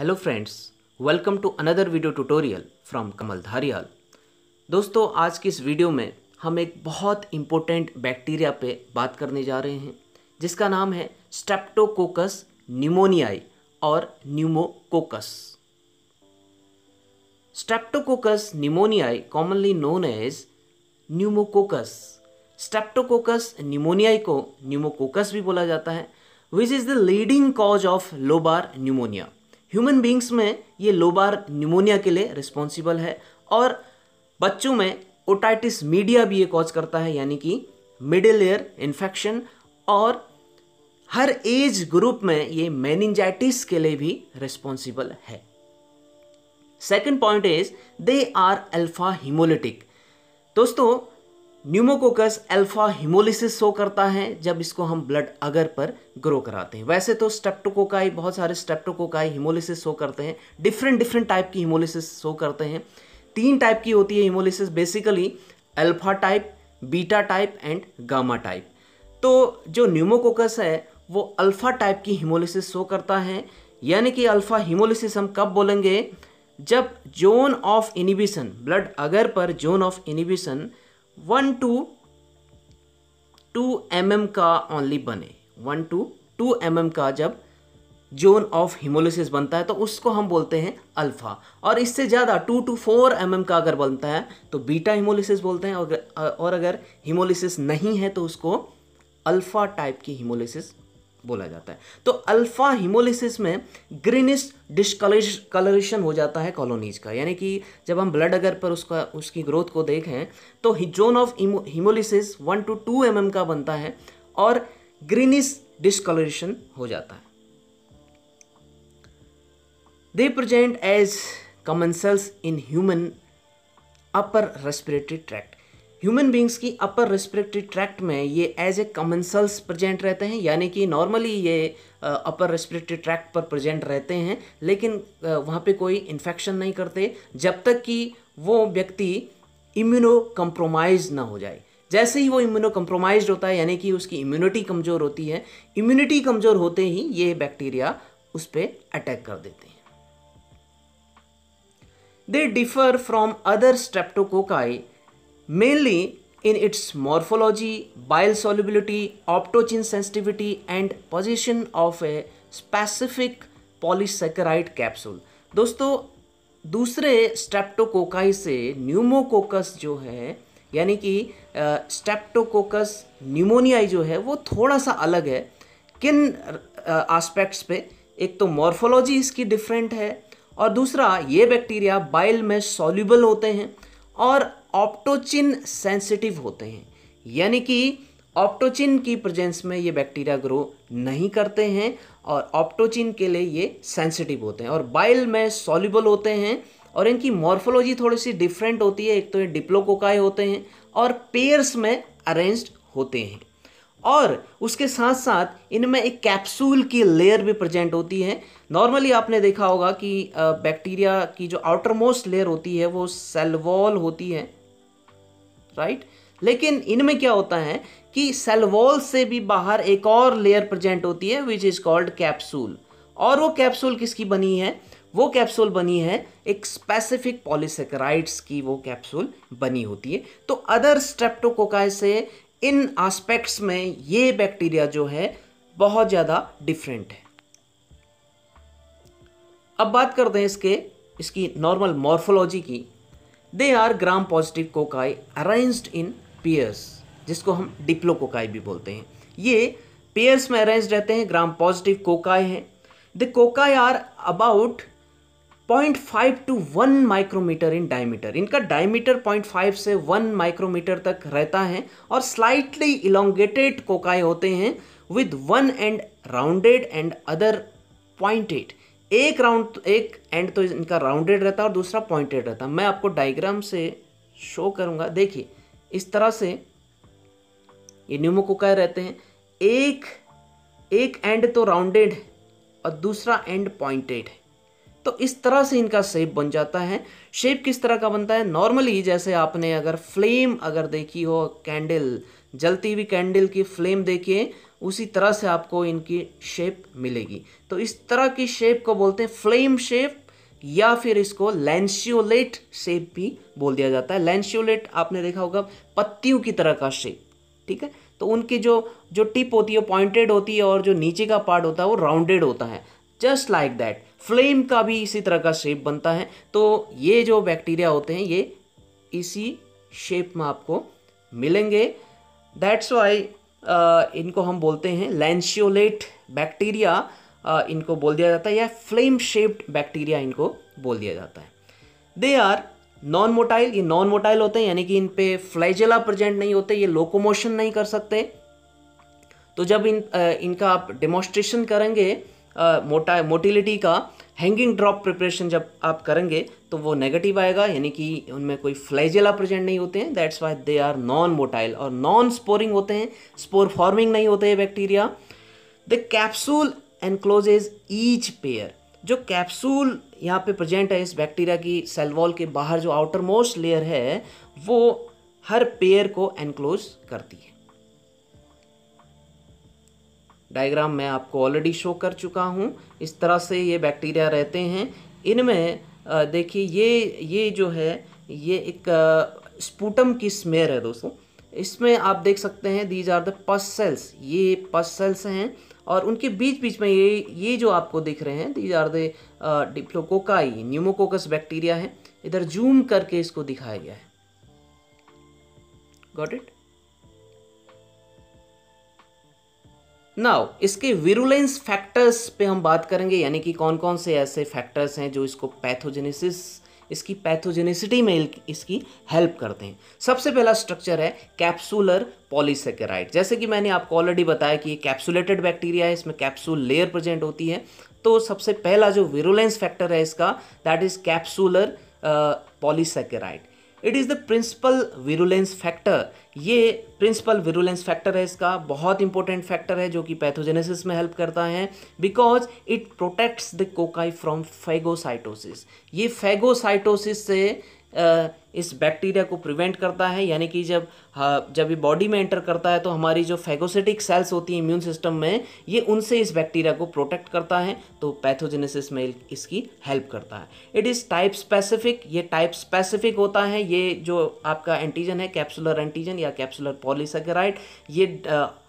Hello friends welcome to another video tutorial from Kamal Dhariyal दोस्तों आज की इस वीडियो में हम एक बहुत इम्पोर्टेंट बैक्टीरिया पे बात करने जा रहे हैं जिसका नाम है स्ट्रेप्टोकोकस न्यूमोनियाई और pneumococcus streptococcus pneumoniae commonly known as pneumococcus streptococcus pneumoniae को न्यूमोकोकस भी बोला जाता है which is the leading cause of lobar pneumonia human beings में ये लोबार निमोनिया के लिए रिस्पॉन्सिबल है और बच्चों में ओटाइटिस मीडिया भी ये कॉज करता है यानी कि मिडिल एयर इन्फेक्शन और हर एज ग्रुप में ये मैनिंजाइटिस के लिए भी रिस्पॉन्सिबल है second point is they are alpha haemolytic दोस्तों न्यूमोकोकस अल्फा हिमोलिसिस शो करता है जब इसको हम ब्लड अगर पर ग्रो कराते हैं वैसे तो स्टेप्टोकोकाई बहुत सारे स्टेप्टोकोकाई हिमोलिसिस शो करते हैं डिफरेंट डिफरेंट टाइप की हिमोलिसिस शो करते हैं तीन टाइप की होती है haemolysis basically alpha type beta type and gamma type तो जो न्यूमोकोकस है वो अल्फा टाइप की हिमोलिसिस शो करता है यानी कि अल्फा हिमोलिसिस हम कब बोलेंगे जब zone of inhibition blood agar पर zone of inhibition one two two m m का ओनली बने one two two m m का जब जोन ऑफ हिमोलिसिस बनता है तो उसको हम बोलते हैं अल्फा और इससे ज़्यादा two two four m m का अगर बनता है तो बीटा हिमोलिसिस बोलते हैं और अगर हिमोलिसिस नहीं है तो उसको अल्फा टाइप की हिमोलिसिस बोला जाता है तो अल्फा हिमोलिसिस में ग्रीनिश डिस्कलरेशन हो जाता है कॉलोनीज का यानी कि जब हम ब्लड अगर पर उसका उसकी ग्रोथ को देखें तो zone of haemolysis one two two m का बनता है और ग्रीनिश डिस्कलरेशन हो जाता है they present as commensals in human upper respiratory tract human beings की अपर रेस्पिरेटरी ट्रैक्ट में ये एज ए सेल्स प्रजेंट रहते हैं यानी कि नॉर्मली ये अपर रेस्पिरेटरी ट्रैक्ट पर प्रेजेंट रहते हैं लेकिन uh, वहाँ पे कोई इन्फेक्शन नहीं करते जब तक कि वो व्यक्ति इम्यूनो कम्प्रोमाइज़ ना हो जाए जैसे ही वो इम्यूनो कम्प्रोमाइज होता है यानी कि उसकी इम्यूनिटी कमज़ोर होती है इम्यूनिटी कमज़ोर होते ही ये बैक्टीरिया उस पर अटैक कर देते हैं they differ from other streptococci mainly in its morphology, bile solubility, optochin sensitivity and position of a specific polysaccharide capsule. दोस्तों दूसरे स्ट्रेप्टोकोकाई से न्यूमोकोकस जो है यानी कि स्ट्रेप्टोकोकस न्यूमोनियाई जो है वो थोड़ा सा अलग है किन एस्पेक्ट्स पे एक तो मॉर्फोलॉजी इसकी डिफरेंट है और दूसरा ये बैक्टीरिया बाइल में सॉल्यूबल होते हैं और ऑप्टोचिन सेंसिटिव होते हैं यानी कि ऑप्टोचिन की प्रेजेंस में ये बैक्टीरिया ग्रो नहीं करते हैं और ऑप्टोचिन के लिए ये सेंसिटिव होते हैं और बाइल में सॉल्युबल होते हैं और इनकी मॉर्फोलॉजी थोड़ी सी डिफरेंट होती है एक तो ये डिप्लोकोकाय होते हैं और पेयर्स में अरेंज्ड होते हैं और उसके साथ साथ इनमें एक कैप्सूल की लेयर भी प्रेजेंट होती है नॉर्मली आपने देखा होगा कि बैक्टीरिया की जो आउटर मोस्ट लेयर होती है वो सेलवॉल होती है राइट लेकिन इनमें क्या होता है कि सेल वॉल से भी बाहर एक और लेयर प्रेजेंट होती है विच इज कॉल्ड कैप्सूल और वो कैप्सूल किसकी बनी है वो कैप्सूल बनी है एक स्पेसिफिक पॉलीसेक्राइड्स की वो कैप्सूल बनी होती है तो अदर स्ट्रेप्टोकोकाय से इन आस्पेक्ट्स में ये बैक्टीरिया जो है बहुत ज़्यादा डिफरेंट है अब बात करते हैं इसके इसकी नॉर्मल मॉर्फोलॉजी की they are gram positive cocci arrange in pairs जिसको हम डिप्लो कोकाई भी बोलते हैं ये पेयर्स में अरेंज रहते हैं ग्राम पॉजिटिव कोकाई हैं the cocci are about 0.5 to 1 micrometre in diameter इनका डायमीटर 0.5 से 1 माइक्रोमीटर तक रहता है और स्लाइटली इलोंगेटेड कोकाई होते हैं with one end rounded end other pointed एक राउंड तो- एक एंड तो इनका राउंडेड रहता है और दूसरा पॉइंटेड रहता है मैं आपको डायग्राम से शो करूंगा देखिए इस तरह से ये न्यूमोकोकाय रहते हैं एक एक एंड तो राउंडेड है और दूसरा एंड पॉइंटेड है तो इस तरह से इनका शेप बन जाता है शेप किस तरह का बनता है नॉर्मली जैसे आपने अगर फ्लेम अगर देखी हो कैंडल जलती हुई कैंडल की फ्लेम देखिए उसी तरह से आपको इनकी शेप मिलेगी तो इस तरह की शेप को बोलते हैं फ्लेम शेप या फिर इसको लैंशियोलेट शेप भी बोल दिया जाता है लैंशियोलेट आपने देखा होगा पत्तियों की तरह का शेप ठीक है तो उनकी जो जो टिप होती है पॉइंटेड होती है और जो नीचे का पार्ट होता है वो राउंडेड होता है जस्ट लाइक दैट फ्लेम का भी इसी तरह का शेप बनता है तो ये जो बैक्टीरिया होते हैं ये इसी शेप में आपको मिलेंगे दैट्स वाई इनको हम बोलते हैं लैंशियोलेट बैक्टीरिया इनको बोल दिया जाता है या फ्लेम शेप्ड बैक्टीरिया इनको बोल दिया जाता है दे आर नॉन मोटाइल ये नॉन मोटाइल होते हैं यानी कि इन पे फ्लैजेला प्रेजेंट नहीं होते ये लोकोमोशन नहीं कर सकते तो जब इन इनका आप डेमोस्ट्रेशन करेंगे मोटा मोटिलिटी का हैंगिंग ड्रॉप प्रिपरेशन जब आप करेंगे तो वो नेगेटिव आएगा यानी कि उनमें कोई फ्लैजेला प्रेजेंट नहीं होते हैं that's why they are non motile और नॉन स्पोरिंग होते हैं स्पोर फॉर्मिंग नहीं होते हैं bacteria the capsule encloses each pair जो कैप्सूल यहाँ पे प्रेजेंट है इस बैक्टीरिया की सेल वॉल के बाहर जो आउटर मोस्ट लेयर है वो हर पेयर को एनक्लोज करती है डायग्राम मैं आपको ऑलरेडी शो कर चुका हूँ इस तरह से ये बैक्टीरिया रहते हैं इनमें देखिए ये ये जो है ये एक स्पूटम की स्मेयर है दोस्तों इसमें आप देख सकते हैं these are the pus cells ये पस सेल्स हैं और उनके बीच बीच में ये ये जो आपको दिख रहे हैं these are the diplococci pneumococcus bacteria है इधर जूम करके इसको दिखाया गया है गॉट इट नाउ इसके विरुलेंस फैक्टर्स पे हम बात करेंगे यानी कि कौन कौन से ऐसे फैक्टर्स हैं जो इसको पैथोजेनेसिस इसकी पैथोजेनिसिटी में इसकी हेल्प करते हैं सबसे पहला स्ट्रक्चर है कैप्सूलर पॉलीसेकेराइड जैसे कि मैंने आपको ऑलरेडी बताया कि ये कैप्सुलेटेड बैक्टीरिया है इसमें कैप्सूल लेयर प्रेजेंट होती है तो सबसे पहला जो विरुलेंस फैक्टर है इसका that is capsular polysaccharide it is the principal virulence factor ये प्रिंसिपल विरुलेंस फैक्टर है इसका बहुत इंपॉर्टेंट फैक्टर है जो कि पैथोजेनेसिस में हेल्प करता है because it protects the cocci from phagocytosis ये फेगोसाइटोसिस से इस बैक्टीरिया को प्रिवेंट करता है यानी कि जब जब ये बॉडी में एंटर करता है तो हमारी जो फेगोसिटिक सेल्स होती हैं इम्यून सिस्टम में ये उनसे इस बैक्टीरिया को प्रोटेक्ट करता है तो पैथोजेनेसिस में इसकी हेल्प करता है इट इज़ टाइप स्पेसिफिक ये टाइप स्पेसिफिक होता है ये जो आपका एंटीजन है कैप्सुलर एंटीजन या कैप्सुलर पॉलीसेकेराइड ये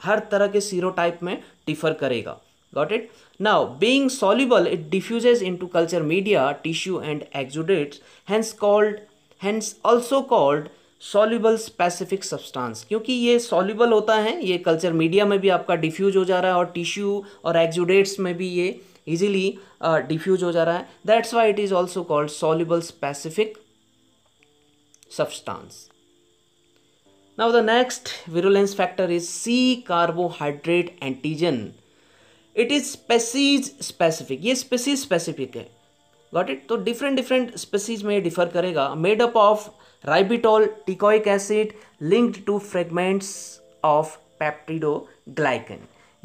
हर तरह के टाइप में डिफर करेगा got it now being soluble it diffuses into culture media tissue and exudates hence called hence also called soluble specific substance क्योंकि ये सॉल्यूबल होता है ये कल्चर मीडिया में भी आपका डिफ्यूज हो जा रहा है और टिश्यू और एक्जुडेट्स में भी ये इजीली डिफ्यूज uh, हो जा रहा है that's why it is also called soluble specific substance. Now the next virulence factor is C carbohydrate antigen it is species specific ये स्पेसीज स्पेसिफिक है गॉट इट तो डिफरेंट डिफरेंट स्पेसीज में differ करेगा made up of ribitol teichoic acid linked to fragments of glycan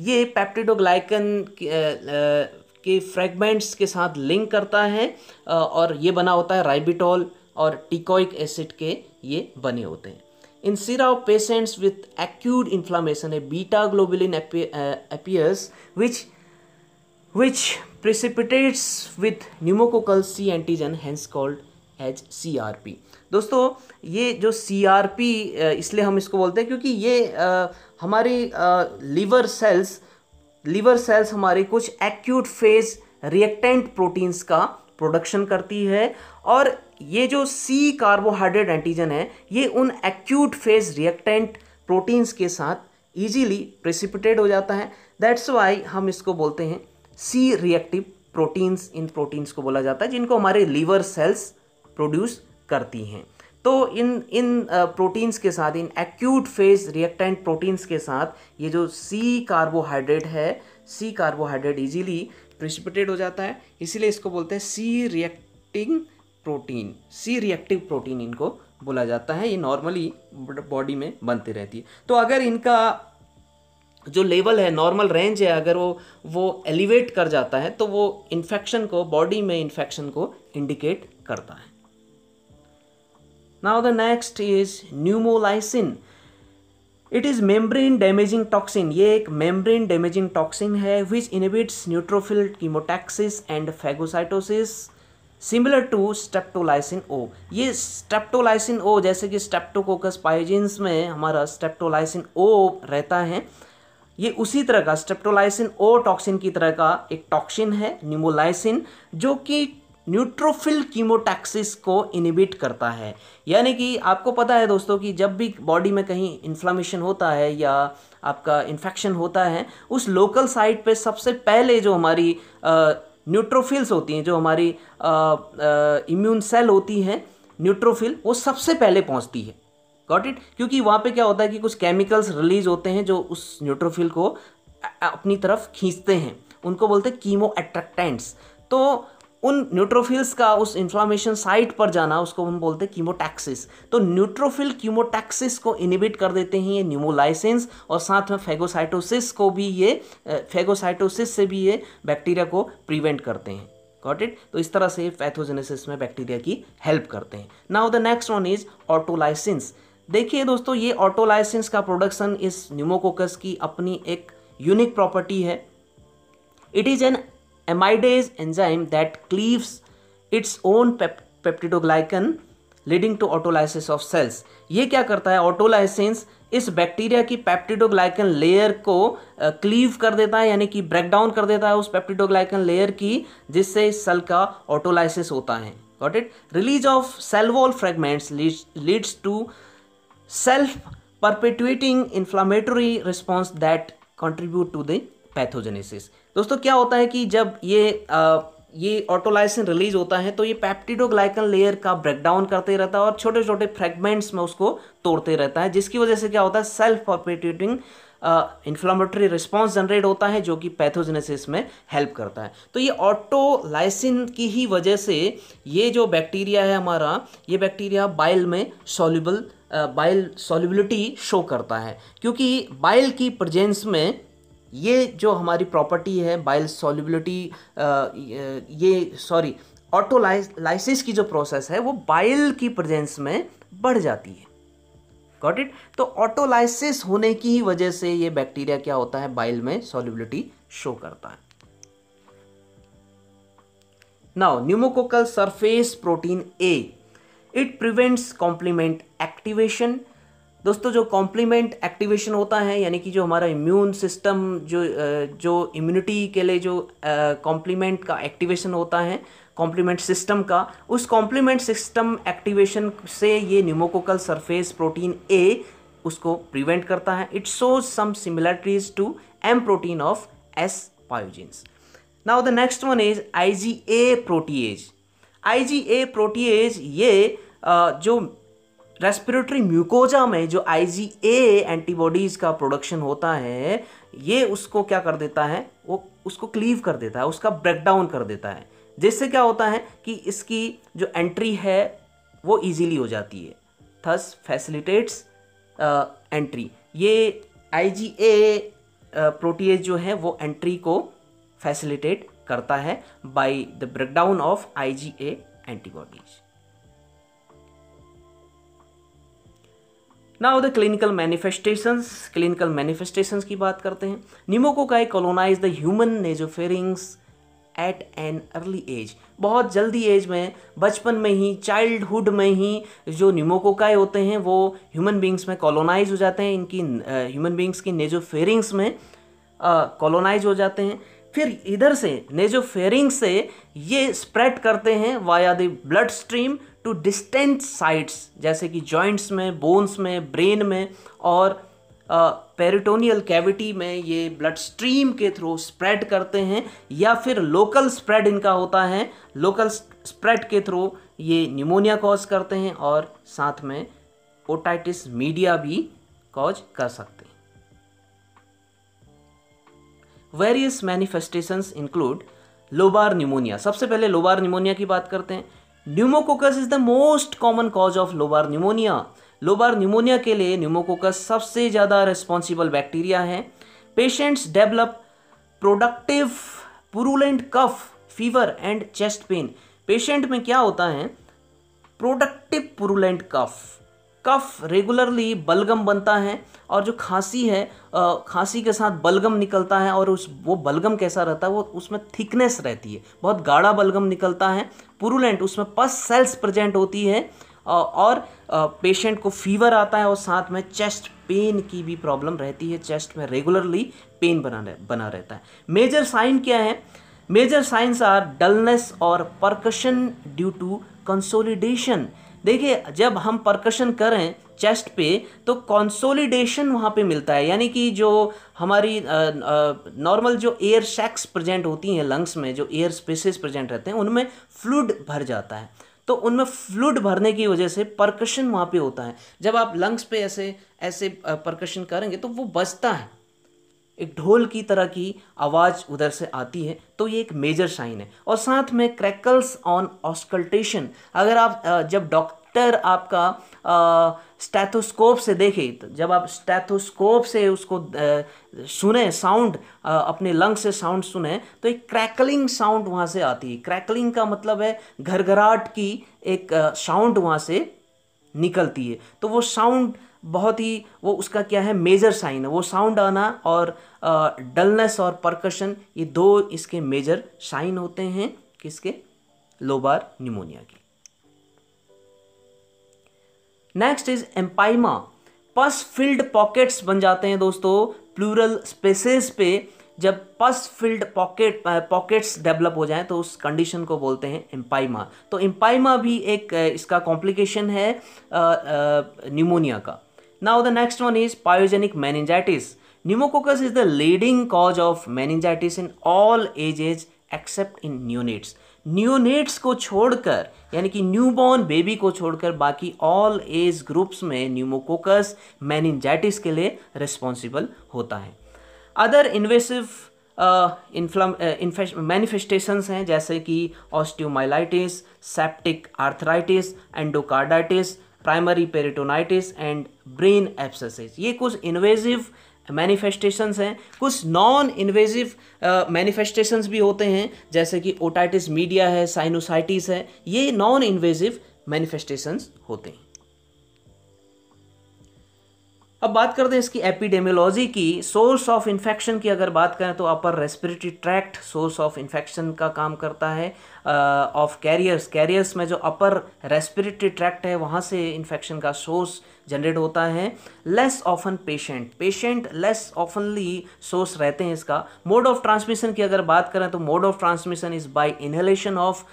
ये peptidoglycan के fragments के साथ link करता है और ये बना होता है राइबिटॉल और टिकॉइक एसिड के ये बने होते हैं in sera of patients with acute inflammation है beta globulin appears which which precipitates with pneumococcal C antigen hence called H C R P दोस्तों ये जो सी आर पी इसलिए हम इसको बोलते हैं क्योंकि ये आ, हमारी आ, लीवर सेल्स लीवर सेल्स हमारे कुछ एक्यूट फेज रिएक्टेंट प्रोटीन्स का प्रोडक्शन करती है और ये जो सी कार्बोहाइड्रेट एंटीजन है ये उन एक्यूट फेज रिएक्टेंट प्रोटीन्स के साथ ईजीली प्रेसिपिटेट हो जाता है दैट्स वाई हम इसको बोलते हैं सी रिएक्टिव प्रोटीन्स इन प्रोटीन्स को बोला जाता है जिनको हमारे लीवर सेल्स प्रोड्यूस करती हैं तो इन इन प्रोटीन्स के साथ इन एक्यूट फेज रिएक्टेंट प्रोटीन्स के साथ ये जो सी कार्बोहाइड्रेट है सी कार्बोहाइड्रेट इजीली प्रिसिपिटेट हो जाता है इसीलिए इसको बोलते हैं C reacting protein C reactive protein इनको बोला जाता है ये नॉर्मली बॉडी में बनती रहती है तो अगर इनका जो लेवल है नॉर्मल रेंज है अगर वो वो एलिवेट कर जाता है तो वो इन्फेक्शन को बॉडी में इन्फेक्शन को इंडिकेट करता है now the next is pneumolysin it is membrane damaging toxin ये एक मेम्ब्रेन डैमेजिंग टॉक्सिन है which inhibits neutrophil chemotaxis and phagocytosis similar to streptolysin O ये स्टेप्टोलाइसिन ओ जैसे कि स्टेप्टोकोकस पाइजिन में हमारा स्टेप्टोलाइसिन ओ रहता है ये उसी तरह का स्ट्रेप्टोलाइसिन ओ टॉक्सिन की तरह का एक टॉक्सिन है न्यूमोलाइसिन जो कि न्यूट्रोफिल कीमोटैक्सिस को इनिबिट करता है यानी कि आपको पता है दोस्तों कि जब भी बॉडी में कहीं इन्फ्लामेशन होता है या आपका इन्फेक्शन होता है उस लोकल साइट पे सबसे पहले जो हमारी न्यूट्रोफिल्स होती हैं जो हमारी इम्यून सेल होती हैं न्यूट्रोफिल वो सबसे पहले पहुंचती है गॉट इट क्योंकि वहाँ पे क्या होता है कि कुछ केमिकल्स रिलीज होते हैं जो उस न्यूट्रोफिल को अपनी तरफ खींचते हैं उनको बोलते हैं कीमो एट्रैक्टेंट्स तो उन न्यूट्रोफिल्स का उस इन्फ्लामेशन साइट पर जाना उसको हम बोलते हैं कीमोटैक्सिस तो न्यूट्रोफिल कीमोटैक्सिस को इनिबिट कर देते हैं ये न्यूमोलाइसेंस और साथ में फेगोसाइटोसिस को भी ये फेगोसाइटोसिस से भी ये बैक्टीरिया को प्रिवेंट करते हैं गॉट इट तो इस तरह से पैथोजेनेसिस में बैक्टीरिया की हेल्प करते हैं now the next one is autolysins देखिए दोस्तों ये ऑटो लाइसेंस का प्रोडक्शन इस न्यूमोकोकस की अपनी एक यूनिक प्रॉपर्टी है it is an amidase enzyme that cleaves its own peptidoglycan leading to autolysis of cells ये क्या करता है ऑटोलाइसेंस इस बैक्टीरिया की पैप्टिडोग्लाइकन लेयर को क्लीव कर देता है यानी कि ब्रेकडाउन कर देता है उस पैप्टिडोग्लाइकन लेयर की जिससे इस सेल का ऑटोलाइसिस होता है got it release of cell wall fragments leads to self perpetuating inflammatory response that contribute to the pathogenesis दोस्तों क्या होता है कि जब ये आ, ये ऑटोलाइसिन रिलीज होता है तो ये पैप्टिडोग्लाइकन लेयर का ब्रेकडाउन करते रहता है और छोटे छोटे फ्रेगमेंट्स में उसको तोड़ते रहता है जिसकी वजह से क्या होता है self perpetuating inflammatory response generate होता है जो कि पैथोजेनेसिस में हेल्प करता है तो ये ऑटोलाइसिन की ही वजह से ये जो बैक्टीरिया है हमारा ये बैक्टीरिया बाइल में सॉल्यूबल बाइल सॉल्युबिलिटी शो करता है क्योंकि बाइल की प्रजेंस में ये जो हमारी प्रॉपर्टी है बाइल सॉल्युबिलिटी ये सॉरी ऑटोलाइसिस की जो प्रोसेस है वो बाइल की प्रजेंस में बढ़ जाती है गॉट इट तो ऑटोलाइसिस होने की ही वजह से ये बैक्टीरिया क्या होता है बाइल में सॉल्युबिलिटी शो करता है now pneumococcal surface protein A it prevents complement activation दोस्तों जो कॉम्प्लीमेंट एक्टिवेशन होता है यानी कि जो हमारा इम्यून सिस्टम जो जो इम्यूनिटी के लिए जो कॉम्प्लीमेंट का एक्टिवेशन होता है कॉम्प्लीमेंट सिस्टम का उस कॉम्प्लीमेंट सिस्टम एक्टिवेशन से ये न्यूमोकोकल सरफेस प्रोटीन ए उसको प्रिवेंट करता है it shows some similarities to M protein of S pyogenes now the next one is I G A protease I G A protease ये जो respiratory mucosa में जो आई antibodies का प्रोडक्शन होता है ये उसको क्या कर देता है वो उसको क्लीव कर देता है उसका ब्रेकडाउन कर देता है जिससे क्या होता है कि इसकी जो एंट्री है वो इजीली हो जाती है थस फैसिलिटेट्स एंट्री ये ए प्रोटीज जो है वो एंट्री को फैसिलिटेट करता है by the breakdown of IgA antibodies now the clinical manifestations clinical manifestations की बात करते हैं pneumococci colonize the human nasopharynx at an early age बहुत जल्दी एज में बचपन में ही चाइल्डहुड में ही जो निमोकोकाय होते हैं वो ह्यूमन बींग्स में कॉलोनाइज हो जाते हैं इनकी ह्यूमन बींग्स की नेजोफेरिंग्स में कॉलोनाइज हो जाते हैं फिर इधर से नेजोफेरिंग से ये स्प्रेड करते हैं via the blood stream to distant sites जैसे कि जॉइंट्स में बोन्स में ब्रेन में और पेरिटोनियल uh, कैविटी में ये ब्लड स्ट्रीम के थ्रू स्प्रेड करते हैं या फिर लोकल स्प्रेड इनका होता है लोकल स्प्रेड के थ्रू ये न्यूमोनिया कॉज करते हैं और साथ में ओटाइटिस मीडिया भी कॉज कर सकते हैं various manifestations include lobar pneumonia सबसे पहले लोबार न्यूमोनिया की बात करते हैं pneumococcus is the most common cause of lobar pneumonia lobar pneumonia के लिए न्यूमोकोकस सबसे ज़्यादा रिस्पॉन्सिबल बैक्टीरिया है patients develop productive purulent cough fever and chest pain patient में क्या होता है productive purulent cough cough regularly बलगम बनता है और जो खांसी है खांसी के साथ बलगम निकलता है और उस वो बलगम कैसा रहता है वो उसमें थिकनेस रहती है बहुत गाढ़ा बलगम निकलता है पुरुलेंट उसमें पस सेल्स प्रेजेंट होती है और पेशेंट को फीवर आता है और साथ में चेस्ट पेन की भी प्रॉब्लम रहती है चेस्ट में रेगुलरली पेन बना रह, बना रहता है मेजर साइन क्या है मेजर साइंस आर डलनेस और परकशन ड्यू टू कंसोलिडेशन देखिए जब हम परकशन करें चेस्ट पे तो कॉन्सोलिडेशन वहाँ पे मिलता है यानी कि जो हमारी नॉर्मल जो एयर सैक्स प्रेजेंट होती हैं लंग्स में जो एयर स्पेसेस प्रेजेंट रहते हैं उनमें फ्लूड भर जाता है तो उनमें फ्लूड भरने की वजह से परकशन वहाँ पे होता है जब आप लंग्स पे ऐसे ऐसे परकशन करेंगे तो वो बचता है एक ढोल की तरह की आवाज़ उधर से आती है तो ये एक मेजर साइन है और साथ में क्रैकल्स ऑन ऑस्कल्टेशन अगर आप जब डॉक्टर आपका स्टैथोस्कोप से देखे तो जब आप स्टैथोस्कोप से उसको सुने साउंड अपने लंग से साउंड सुने तो एक क्रैकलिंग साउंड वहाँ से आती है क्रैकलिंग का मतलब है घरघराहट की एक साउंड वहाँ से निकलती है तो वो साउंड बहुत ही वो उसका क्या है मेजर साइन है वो साउंड आना और डलनेस और परकशन ये दो इसके मेजर साइन होते हैं किसके लोबार निमोनिया के next is empyema pus filled pockets बन जाते हैं दोस्तों प्लूरल स्पेसेस पे जब पस फिल्ड पॉकेट पॉकेट्स डेवलप हो जाए तो उस कंडीशन को बोलते हैं एम्पाइमा तो एम्पाइमा भी एक इसका कॉम्प्लिकेशन है न्यूमोनिया का Now the next one is pyogenic meningitis. Pneumococcus is the leading cause of meningitis in all ages except in neonates neonates को छोड़कर यानी कि न्यूबॉर्न बेबी को छोड़कर बाकी ऑल एज ग्रुप्स में न्यूमोकोकस मैनिंजाइटिस के लिए रिस्पॉन्सिबल होता है अदर इन्वेसिव मैनिफेस्टेशंस हैं जैसे कि osteomyelitis septic arthritis endocarditis primary peritonitis and brain abscesses ये कुछ इन्वेजिव मैनिफेस्टेशंस हैं कुछ नॉन इन्वेजिव मैनिफेस्टेशंस भी होते हैं जैसे कि ओटाइटिस मीडिया है साइनोसाइटिस है ये नॉन इन्वेजिव मैनिफेस्टेशंस होते हैं अब बात करते हैं इसकी एपिडेमियोलॉजी की सोर्स ऑफ इन्फेक्शन की अगर बात करें तो upper respiratory tract source of infection का काम करता है ऑफ कैरियर्स कैरियर्स में जो अपर रेस्पिरेटरी ट्रैक्ट है वहाँ से इन्फेक्शन का सोर्स जनरेट होता है less often patient patient less oftenly source रहते हैं इसका मोड ऑफ ट्रांसमिशन की अगर बात करें तो mode of transmission is by inhalation of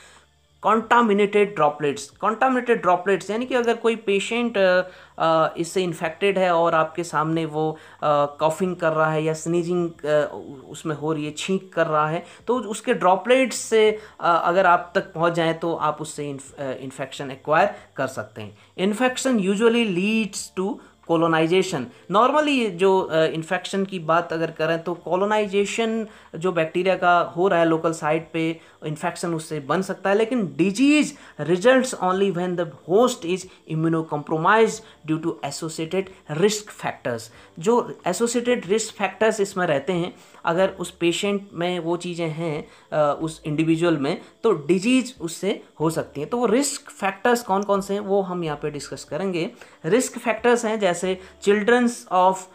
contaminated droplets contaminated droplets यानी कि अगर कोई पेशेंट इससे इन्फेक्टेड है और आपके सामने वो कॉफिंग कर रहा है या स्नीजिंग उसमें हो रही है छींक कर रहा है तो उसके ड्रॉपलेट्स से अगर आप तक पहुंच जाएं तो आप उससे इन्फेक्शन एक्वायर कर सकते हैं infection usually leads to colonization normally जो इन्फेक्शन uh, की बात अगर करें तो कॉलोनाइजेशन जो बैक्टीरिया का हो रहा है लोकल साइट पे इन्फेक्शन उससे बन सकता है लेकिन disease results only when the host is immunocompromise due to associated risk factors जो एसोसिएटेड रिस्क फैक्टर्स इसमें रहते हैं अगर उस पेशेंट में वो चीज़ें हैं उस इंडिविजुअल में तो डिजीज़ उससे हो सकती हैं तो वो रिस्क फैक्टर्स कौन कौन से हैं वो हम यहाँ पे डिस्कस करेंगे रिस्क फैक्टर्स हैं जैसे childrens of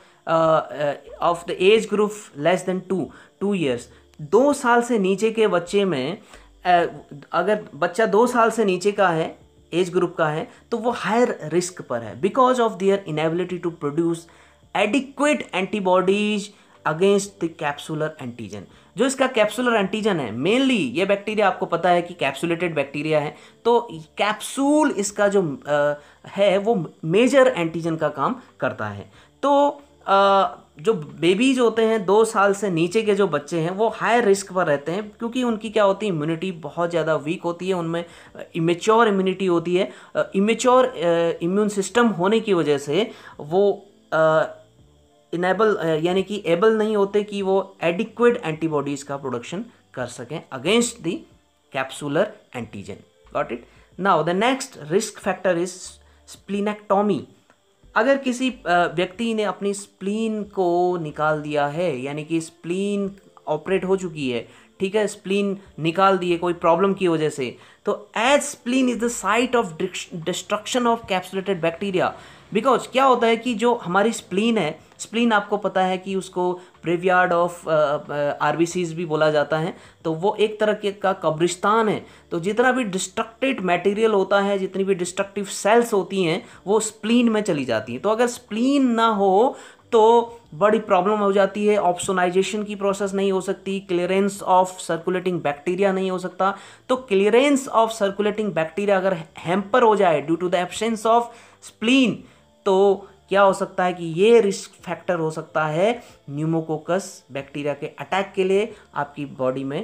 of the age group less than two two years दो साल से नीचे के बच्चे में uh, अगर बच्चा दो साल से नीचे का है एज ग्रुप का है तो वो हायर रिस्क पर है because of their inability to produce adequate antibodies against the capsular antigen जो इसका कैप्सुलर एंटीजन है मेनली ये बैक्टीरिया आपको पता है कि कैप्सुलेटेड बैक्टीरिया है तो कैप्सूल इसका जो आ, है वो मेजर एंटीजन का काम करता है तो आ, जो बेबीज होते हैं दो साल से नीचे के जो बच्चे हैं वो हाई रिस्क पर रहते हैं क्योंकि उनकी क्या होती है इम्यूनिटी बहुत ज़्यादा वीक होती है उनमें इमेच्योर इम्यूनिटी होती है इमेच्योर इम्यून सिस्टम होने की वजह से वो आ, इनेबल uh, यानी कि एबल नहीं होते कि वो एडिक्वेट एंटीबॉडीज़ का प्रोडक्शन कर सकें against the capsular antigen got it now the next risk factor is splenectomy अगर किसी uh, व्यक्ति ने अपनी स्प्लीन को निकाल दिया है यानी कि स्प्लीन ऑपरेट हो चुकी है ठीक है स्प्लीन निकाल दिए कोई प्रॉब्लम की वजह से तो as spleen is the site of destruction of capsulated bacteria because क्या होता है कि जो हमारी स्प्लीन है स्प्लीन आपको पता है कि उसको ग्रेवयार्ड ऑफ आर भी बोला जाता है तो वो एक तरह के का कब्रिस्तान है तो जितना भी डिस्ट्रक्टेड मटेरियल होता है जितनी भी डिस्ट्रक्टिव सेल्स होती हैं वो स्प्लीन में चली जाती हैं तो अगर स्प्लीन ना हो तो बड़ी प्रॉब्लम हो जाती है ऑप्सोनाइजेशन की प्रोसेस नहीं हो सकती क्लियरेंस ऑफ सर्कुलेटिंग बैक्टीरिया नहीं हो सकता तो क्लियरेंस ऑफ सर्कुलेटिंग बैक्टीरिया अगर हैम्पर हो जाए due to the absence of spleen तो क्या हो सकता है कि ये रिस्क फैक्टर हो सकता है न्यूमोकोकस बैक्टीरिया के अटैक के लिए आपकी बॉडी में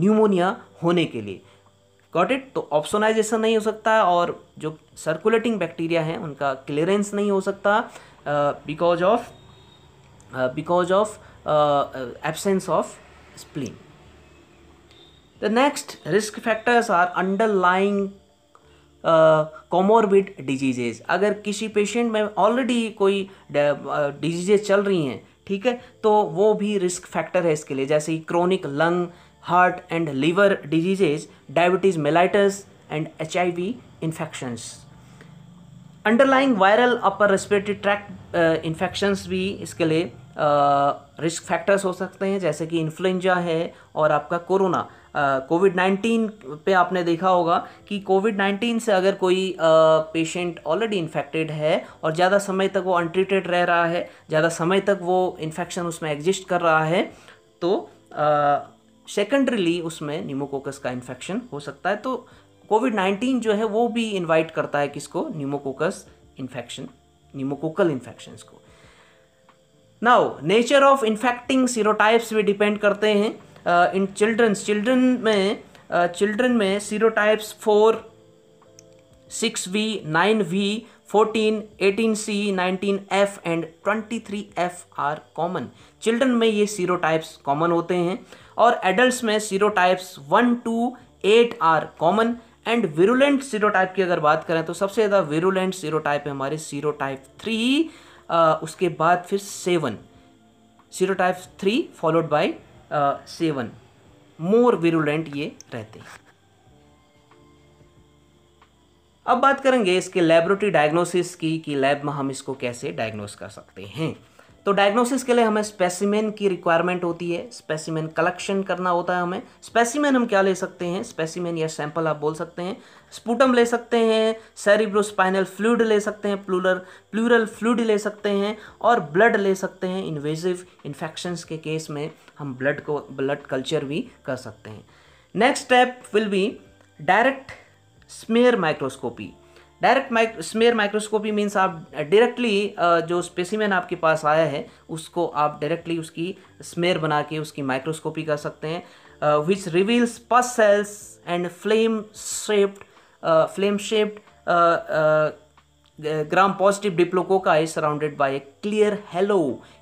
न्यूमोनिया होने के लिए गॉट इट तो ऑप्शनाइजेशन नहीं हो सकता और जो सर्कुलेटिंग बैक्टीरिया हैं उनका क्लियरेंस नहीं हो सकता because of because of absence of spleen the next risk factors are underlying comorbid diseases अगर किसी पेशेंट में ऑलरेडी कोई डिजीजेज चल रही हैं ठीक है तो वो भी रिस्क फैक्टर है इसके लिए जैसे chronic lung heart and liver diseases diabetes mellitus and H I V infections underlying viral upper respiratory tract infections भी इसके लिए रिस्क uh, फैक्टर्स हो सकते हैं जैसे कि इन्फ्लुंजा है और आपका कोरोना कोविड नाइन्टीन पे आपने देखा होगा कि कोविड नाइन्टीन से अगर कोई पेशेंट ऑलरेडी इन्फेक्टेड है और ज़्यादा समय तक वो अनट्रीटेड रह रहा है ज़्यादा समय तक वो इन्फेक्शन उसमें एग्जिस्ट कर रहा है तो सेकेंडरीली उसमें न्यूमोकोकस का इन्फेक्शन हो सकता है तो कोविड नाइन्टीन जो है वो भी इन्वाइट करता है किसको न्यूमोकोकस इन्फेक्शन न्यूमोकोकल इन्फेक्शन को now nature of infecting serotypes भी डिपेंड करते हैं इन चिल्ड्रंस चिल्ड्रन में चिल्ड्रन में serotypes four six V nine V fourteen eighteen C nineteen F and twenty three F are common children में ये serotypes common होते हैं और एडल्ट में serotypes one two eight are common and virulent serotype की अगर बात करें तो सबसे ज़्यादा विरुलेंट सीरोटाइप है हमारे सीरोटाइप थ्री उसके बाद फिर seven serotype three followed by seven more virulent ये रहते हैं अब बात करेंगे इसके लेबोरेटरी डायग्नोसिस की कि लैब में हम इसको कैसे डायग्नोस कर सकते हैं तो डायग्नोसिस के लिए हमें स्पेसिमेन की रिक्वायरमेंट होती है स्पेसिमेन कलेक्शन करना होता है हमें स्पेसिमेन हम क्या ले सकते हैं स्पेसिमेन या सैंपल आप बोल सकते हैं स्पूटम ले सकते हैं सेरिब्रोस्पाइनल फ्लूड ले सकते हैं प्लूरल प्लूरल फ्लूड ले सकते हैं और ब्लड ले सकते हैं इन्वेजिव इन्फेक्शंस के केस में हम ब्लड को ब्लड कल्चर भी कर सकते हैं next step will be direct smear microscopy direct mic smear microscopy means आप डायरेक्टली जो स्पेसिमेन आपके पास आया है उसको आप डायरेक्टली उसकी स्मेयर बना के उसकी माइक्रोस्कोपी कर सकते हैं which reveals pus cells and flame shaped flame shaped gram positive diplococci is surrounded by a clear halo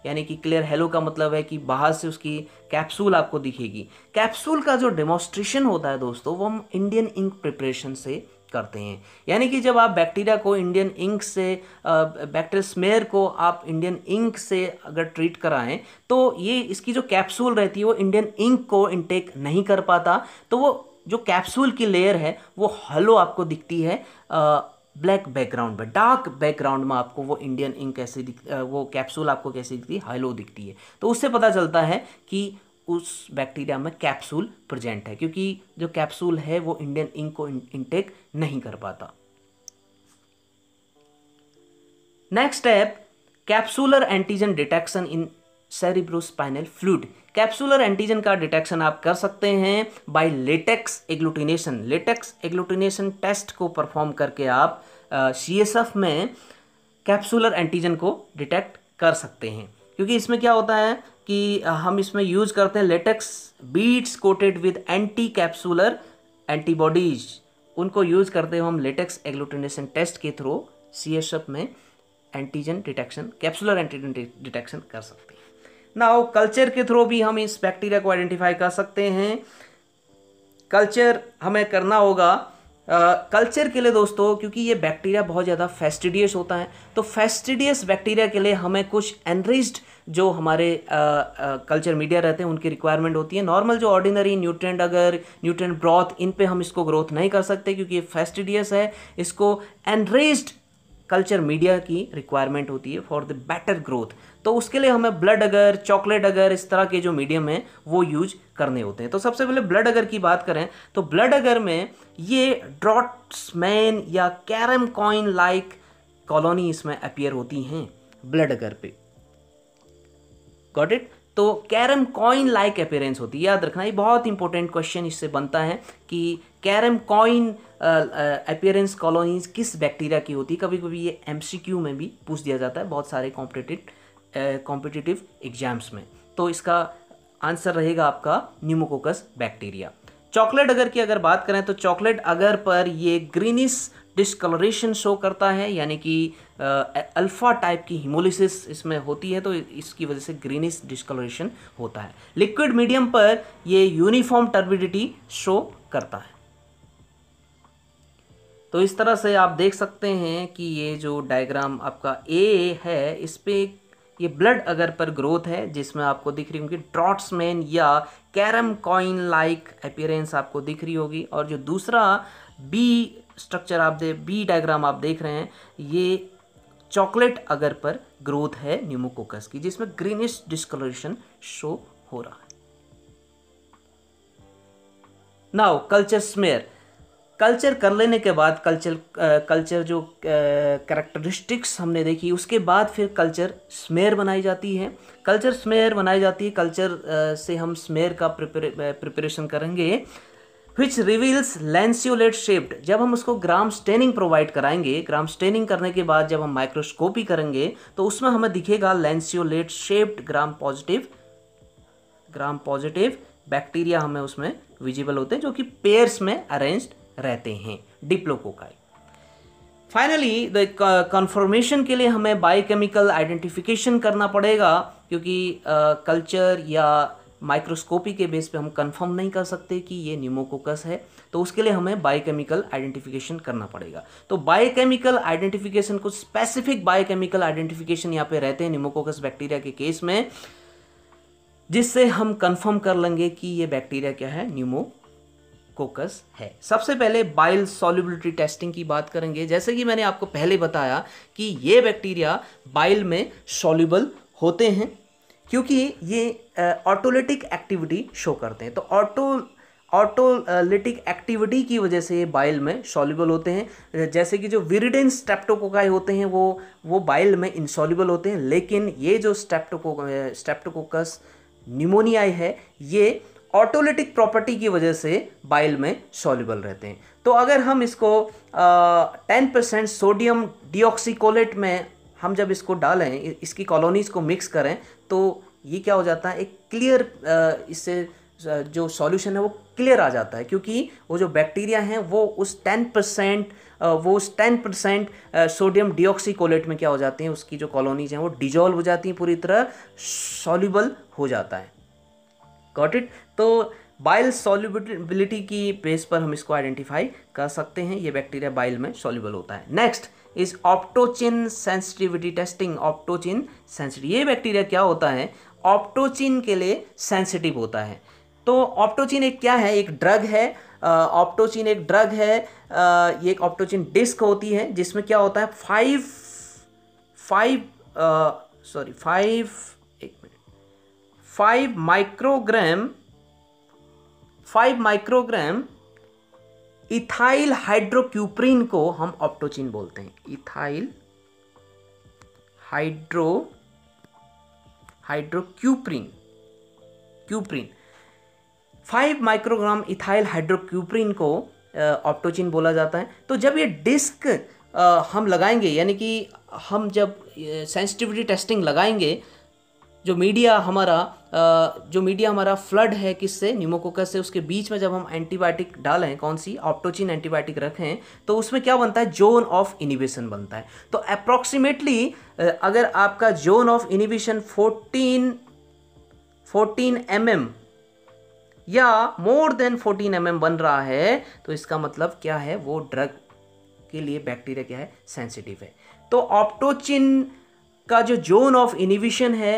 यानी कि क्लियर हेलो का मतलब है कि बाहर से उसकी कैप्सूल आपको दिखेगी कैप्सूल का जो डेमोस्ट्रेशन होता है दोस्तों वो हम इंडियन इंक प्रिपरेशन से करते हैं यानी कि जब आप बैक्टीरिया को इंडियन इंक से बैक्टीरिया स्मेयर को आप इंडियन इंक से अगर ट्रीट कराएं तो ये इसकी जो कैप्सूल रहती है वो इंडियन इंक को इंटेक नहीं कर पाता तो वो जो कैप्सूल की लेयर है वो हलो आपको दिखती है आ, ब्लैक बैकग्राउंड में डार्क बैकग्राउंड में आपको वो इंडियन इंक कैसे दिख वो कैप्सूल आपको कैसे दिखती है हलो दिखती है तो उससे पता चलता है कि उस बैक्टीरिया में कैप्सूल प्रेजेंट है क्योंकि जो कैप्सूल है वो इंडियन इंक को इंटेक नहीं कर पाता next step capsular antigen detection in cerebrospinal fluid capsular antigen का डिटेक्शन आप कर सकते हैं by latex agglutination latex agglutination test को परफॉर्म करके आप सी uh, में कैप्सुलर एंटीजन को डिटेक्ट कर सकते हैं क्योंकि इसमें क्या होता है कि हम इसमें यूज करते हैं latex beads coated with anti capsular antibodies उनको यूज करते हुए हम लेटेक्स एग्लूटिनेशन टेस्ट के थ्रू सी में antigen detection capsular antigen detection कर सकते हैं नाउ कल्चर के थ्रू भी हम इस बैक्टीरिया को आइडेंटिफाई कर सकते हैं कल्चर हमें करना होगा कल्चर uh, के लिए दोस्तों क्योंकि ये बैक्टीरिया बहुत ज़्यादा फेस्टिडियस होता है तो फेस्टिडियस बैक्टीरिया के लिए हमें कुछ एनरिच्ड जो हमारे कल्चर uh, मीडिया uh, रहते हैं उनकी रिक्वायरमेंट होती है नॉर्मल जो ऑर्डिनरी न्यूट्रेंट अगर न्यूट्रेंट ब्रॉथ इन पे हम इसको ग्रोथ नहीं कर सकते क्योंकि ये फेस्टिडियस है इसको एनरेज्ड कल्चर मीडिया की रिक्वायरमेंट होती है फॉर द बेटर ग्रोथ तो उसके लिए हमें ब्लड अगर चॉकलेट अगर इस तरह के जो मीडियम हैं वो यूज करने होते हैं तो सबसे पहले ब्लड अगर की बात करें तो ब्लड अगर में ये ड्रॉट्समैन या कैरम कॉइन लाइक कॉलोनी इसमें अपियर होती हैं ब्लड अगर पे गॉट इट तो कैरम कॉइन लाइक अपेयरेंस होती है याद रखना ये बहुत इंपॉर्टेंट क्वेश्चन इससे बनता है कि कैरम कॉइन अपेयरेंस कॉलोनीज किस बैक्टीरिया की होती है कभी कभी ये एमसीक्यू में भी पूछ दिया जाता है बहुत सारे कॉम्पिटेटिव कॉम्पिटिटिव एग्जाम्स में तो इसका आंसर रहेगा आपका न्यूमोकोकस बैक्टीरिया चॉकलेट अगर की अगर बात करें तो चॉकलेट अगर पर ये ग्रीनिस डिस्कलरेशन शो करता है यानी कि अल्फ़ा टाइप की हिमोलिसिस इसमें होती है तो इसकी वजह से ग्रीनिस डिस्कलरेशन होता है लिक्विड मीडियम पर ये यूनिफॉर्म टर्बिडिटी शो करता है तो इस तरह से आप देख सकते हैं कि ये जो डायग्राम आपका ए है इस पर ये ब्लड अगर पर ग्रोथ है जिसमें आपको दिख रही होंगी ट्रॉट्समैन या कैरम कॉइन लाइक अपीयरेंस आपको दिख रही होगी और जो दूसरा बी स्ट्रक्चर आप दे बी डायग्राम आप देख रहे हैं ये चॉकलेट अगर पर ग्रोथ है न्यूमोकोकस की जिसमें ग्रीनिश डिस्कलरेशन शो हो रहा है नाउ कल्चर स्मेयर कल्चर कर लेने के बाद कल्चर कल्चर जो करेक्टरिस्टिक्स हमने देखी उसके बाद फिर कल्चर स्मेयर बनाई जाती है कल्चर स्मेयर बनाई जाती है कल्चर से हम स्मेयर का प्रिपरेशन करेंगे विच रिवील्स लेंसियोलेट शेप्ड जब हम उसको ग्राम स्टेनिंग प्रोवाइड कराएंगे ग्राम स्टेनिंग करने के बाद जब हम माइक्रोस्कोपी करेंगे तो उसमें हमें दिखेगा lanceolate shaped gram positive gram positive bacteria हमें उसमें विजिबल होते हैं जो कि पेयर्स में अरेंज्ड रहते हैं डिप्लोकोकाई फाइनली द कन्फर्मेशन के लिए हमें बायोकेमिकल आइडेंटिफिकेशन करना पड़ेगा क्योंकि कल्चर uh, या माइक्रोस्कोपी के बेस पे हम कंफर्म नहीं कर सकते कि ये न्यूमोकोकस है तो उसके लिए हमें बायोकेमिकल आइडेंटिफिकेशन करना पड़ेगा तो बायोकेमिकल आइडेंटिफिकेशन कुछ स्पेसिफिक बायोकेमिकल आइडेंटिफिकेशन यहाँ पे रहते हैं न्यूमोकोकस बैक्टीरिया के केस में जिससे हम कंफर्म कर लेंगे कि ये बैक्टीरिया क्या है न्यूमो कोकस है सबसे पहले बाइल सॉल्युबिलिटी टेस्टिंग की बात करेंगे जैसे कि मैंने आपको पहले बताया कि ये बैक्टीरिया बाइल में सॉल्युबल होते हैं क्योंकि ये ऑटोलिटिक एक्टिविटी शो करते हैं तो ऑटो ऑटोलिटिक एक्टिविटी की वजह से ये बाइल में सॉल्युबल होते हैं जैसे कि जो विरिडेन स्टेप्टोकोकाई होते हैं वो वो बाइल में इंसॉल्यूबल होते हैं लेकिन ये जो स्टेप्टोको स्टेप्टोकोकस न्यूमोनियाई है ये ऑटोलिटिक प्रॉपर्टी की वजह से बाइल में सॉल्यूबल रहते हैं तो अगर हम इसको टेन परसेंट सोडियम डिऑक्सीकोलेट में हम जब इसको डालें इसकी कॉलोनीज़ को मिक्स करें तो ये क्या हो जाता है एक क्लियर इससे जो सॉल्यूशन है वो क्लियर आ जाता है क्योंकि वो जो बैक्टीरिया हैं वो उस टेन परसेंट वो उस टेन परसेंट सोडियम डिऑक्सीकोलेट में क्या हो जाते हैं उसकी जो कॉलोनीज हैं वो डिजॉल्व हो जाती हैं पूरी तरह सॉल्यूबल हो जाता है गॉट इट तो बाइल सॉल्युबिलिटी की बेस पर हम इसको आइडेंटिफाई कर सकते हैं ये बैक्टीरिया बाइल में सॉल्युबल होता है next is optochin sensitivity testing optochin sensitive ये बैक्टीरिया क्या होता है ऑप्टोचिन के लिए सेंसिटिव होता है तो ऑप्टोचिन एक क्या है एक ड्रग है ऑप्टोचिन एक ड्रग है आ, ये एक ऑप्टोचिन डिस्क होती है जिसमें क्या होता है five five sorry five five microgram five microgram ethyl hydrocupreine को हम ऑप्टोचिन बोलते हैं ethyl hydro hydrocupreine cupreine five microgram ethyl hydrocupreine को ऑप्टोचिन बोला जाता है तो जब ये डिस्क हम लगाएंगे यानी कि हम जब सेंसिटिविटी टेस्टिंग लगाएंगे जो मीडिया हमारा जो मीडिया हमारा फ्लड है किससे न्यूमोकोकस से उसके बीच में जब हम एंटीबायोटिक डालें कौन सी ऑप्टोचिन एंटीबायोटिक रखें तो उसमें क्या बनता है जोन ऑफ इनिबिशन बनता है तो अप्रॉक्सीमेटली अगर आपका zone of inhibition fourteen fourteen M mm, या मोर देन 14 एम mm बन रहा है तो इसका मतलब क्या है वो ड्रग के लिए बैक्टीरिया क्या है सेंसिटिव है तो ऑप्टोचिन का जो जोन ऑफ इनिबिशन है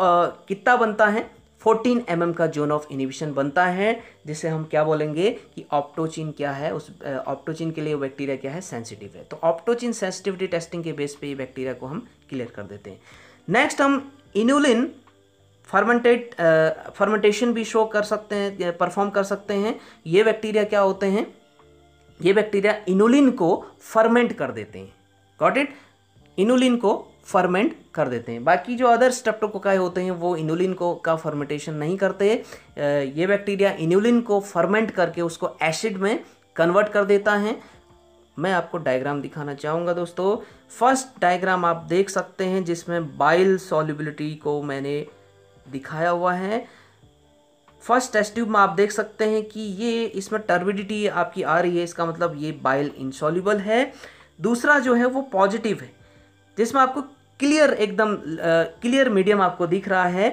कितना बनता है 14 एम mm का जोन ऑफ इनिबिशन बनता है जिसे हम क्या बोलेंगे कि ऑप्टोचिन क्या है उस ऑप्टोचिन के लिए बैक्टीरिया क्या है सेंसिटिव है तो ऑप्टोचिन सेंसिटिविटी टेस्टिंग के बेस पे ये बैक्टीरिया को हम क्लियर कर देते हैं नेक्स्ट हम इनुलिन फर्मेंटेड फर्मेंटेशन भी शो कर सकते हैं परफॉर्म कर सकते हैं ये बैक्टीरिया क्या होते हैं ये बैक्टीरिया इनुलिन को फर्मेंट कर देते हैं गॉट इट इनुलिन को फर्मेंट कर देते हैं बाकी जो अदर स्टेप्टोकोकाई होते हैं वो इनुलिन को का फर्मेंटेशन नहीं करते ये बैक्टीरिया इनुलिन को फर्मेंट करके उसको एसिड में कन्वर्ट कर देता है मैं आपको डायग्राम दिखाना चाहूँगा दोस्तों फर्स्ट डायग्राम आप देख सकते हैं जिसमें बाइल सॉल्युबिलिटी को मैंने दिखाया हुआ है फर्स्ट टेस्ट ट्यूब में आप देख सकते हैं कि ये इसमें टर्बिडिटी आपकी आ रही है इसका मतलब ये बाइल इंसॉल्यूबल है दूसरा जो है वो पॉजिटिव है जिसमें आपको क्लियर एकदम क्लियर मीडियम आपको दिख रहा है